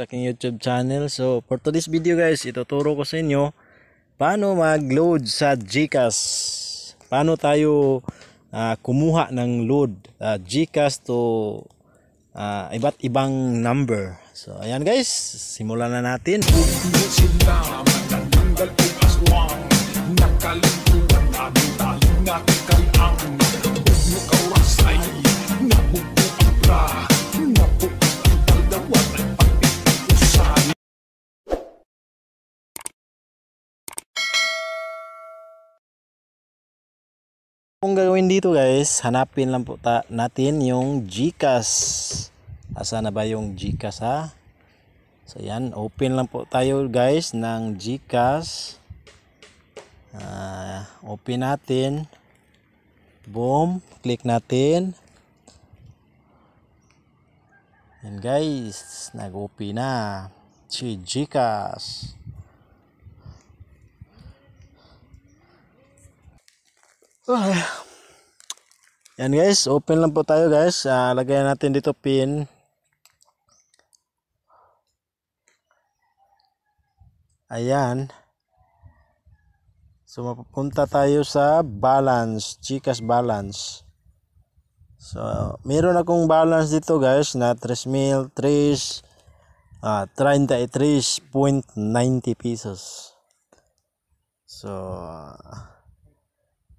sa aking YouTube channel. So, for today's video guys, ituturo ko sa inyo paano mag-load sa GCash. Paano tayo uh, kumuha ng load uh, GCash to uh, iba't ibang number. So, ayan guys, simulan na natin. Nakalimutan na Kung gagawin dito guys, hanapin lang po ta natin yung Gcash. Asa na ba yung Gcash ha? So yan, open lang po tayo guys ng Gcash. Uh, open natin. Boom, click natin. Yan guys, nag-open na si Gcash. Ay. Yan guys, open lang po tayo guys. Uh, lagayan natin dito pin. Ayan. So mapupunta tayo sa balance, chicas balance. So meron akong balance dito guys na 3,000, 3 uh, 33.90 pesos. So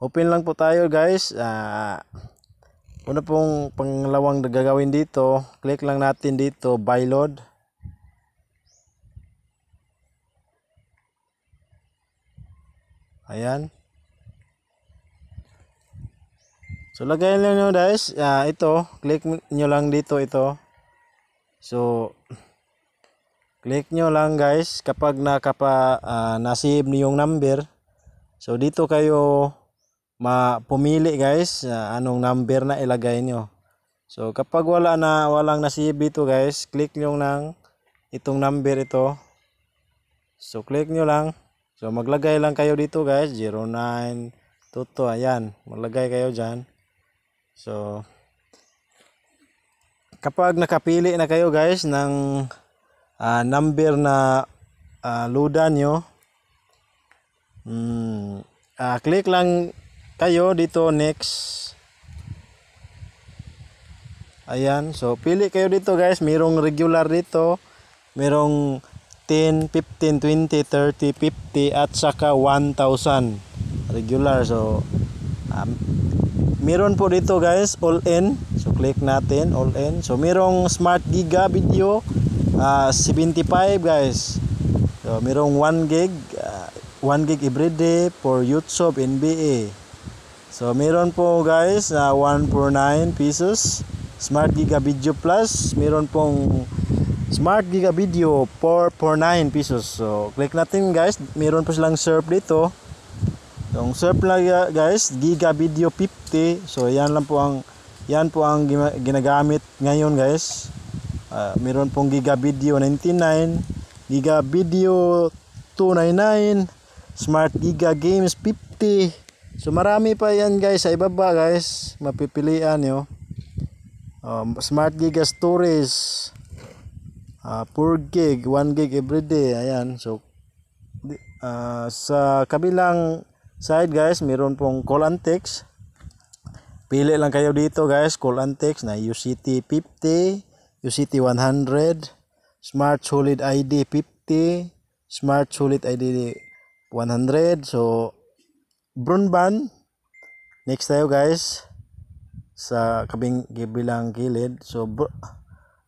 open lang po tayo guys uh, una pong pangalawang gagawin dito click lang natin dito buy load ayan so lagayan lang nyo guys uh, ito click nyo lang dito ito so click nyo lang guys kapag nakapa uh, nasave nyo yung number so dito kayo pumili guys uh, anong number na ilagay nyo so kapag wala na walang nasave dito guys click nyo ng itong number ito so click nyo lang so maglagay lang kayo dito guys 09 toto ayan maglagay kayo dyan so kapag nakapili na kayo guys ng uh, number na uh, luda nyo mm, uh, click lang kayo dito next ayan so pili kayo dito guys merong regular dito merong 10, 15, 20, 30, 50 at saka 1,000 regular so um, meron po dito guys all in so click natin all in so merong smart giga video uh, ah, 75 guys so merong 1 gig uh, ah, 1 gig everyday for YouTube NBA So, meron po guys na 149 pieces Smart Giga Video Plus. Meron pong Smart Giga Video 449 pieces So, click natin guys. Meron po silang surf dito. Yung surf na guys, Giga Video 50. So, yan lang po ang yan po ang ginagamit ngayon guys. Uh, meron pong Giga Video 99, Giga Video 299, Smart Giga Games 50, So marami pa yan guys sa ibaba guys. Mapipilian nyo. Um, smart giga storage. Uh, 4 gig, 1 ah, gig everyday. Ayan. So uh, sa kabilang side guys meron pong call Pili lang kayo dito guys. Call na UCT 50, UCT 100, Smart Solid ID 50, Smart Solid ID 100. So broadband next tayo guys sa kabing kabilang gilid so bro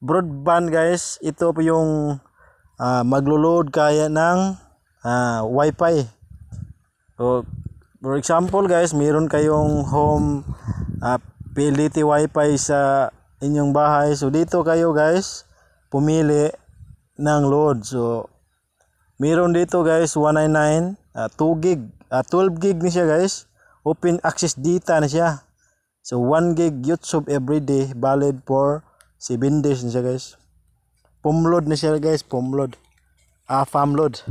broadband guys ito po yung uh, maglo-load kaya ng uh, wifi so for example guys meron kayong home uh, ah, PLDT wifi sa inyong bahay so dito kayo guys pumili ng load so meron dito guys 199 uh, 2 gig Uh, ah, 12 gig ni siya guys. Open access data na siya. So 1 gig YouTube every day valid for 7 days na siya guys. Pumload na siya guys, pumload. Ah, uh, farmload.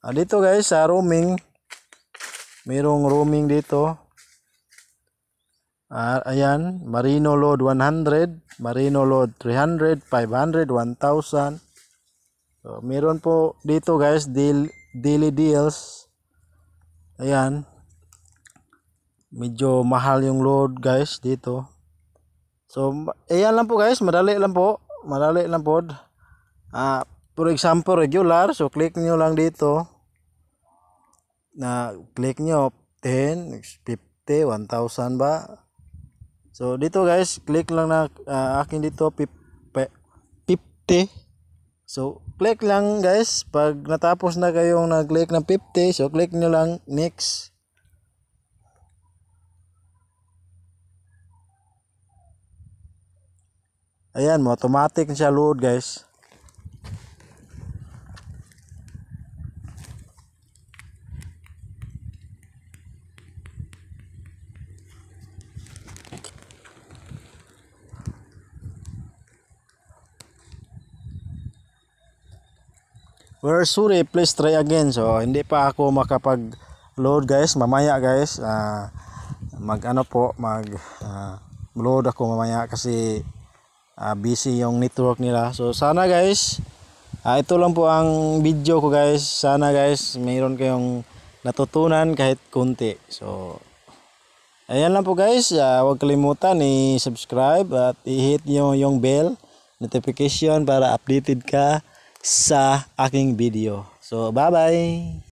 Uh, ah, dito guys sa roaming mayroong roaming dito. ah, ayan, Marino load 100, Marino load 300, 500, 1,000. So, meron po dito guys, deal, daily deals. Ayan. Medyo mahal yung load guys dito. So, ayan lang po guys. Madali lang po. Madali lang po. Ah, for example, regular. So, click nyo lang dito. Na, click nyo. 10, 50, 1,000 ba? So, dito guys. Click lang na uh, akin dito. 50. So, click lang guys. Pag natapos na kayong nag-click ng 50, so click nyo lang next. Ayan, automatic na siya load guys. we're sorry please try again so hindi pa ako makapag load guys mamaya guys uh, mag ano po mag uh, load ako mamaya kasi uh, busy yung network nila so sana guys uh, ito lang po ang video ko guys sana guys mayroon kayong natutunan kahit kunti so ayan lang po guys uh, huwag kalimutan i-subscribe at i-hit nyo yung bell notification para updated ka sa aking video. So, bye-bye!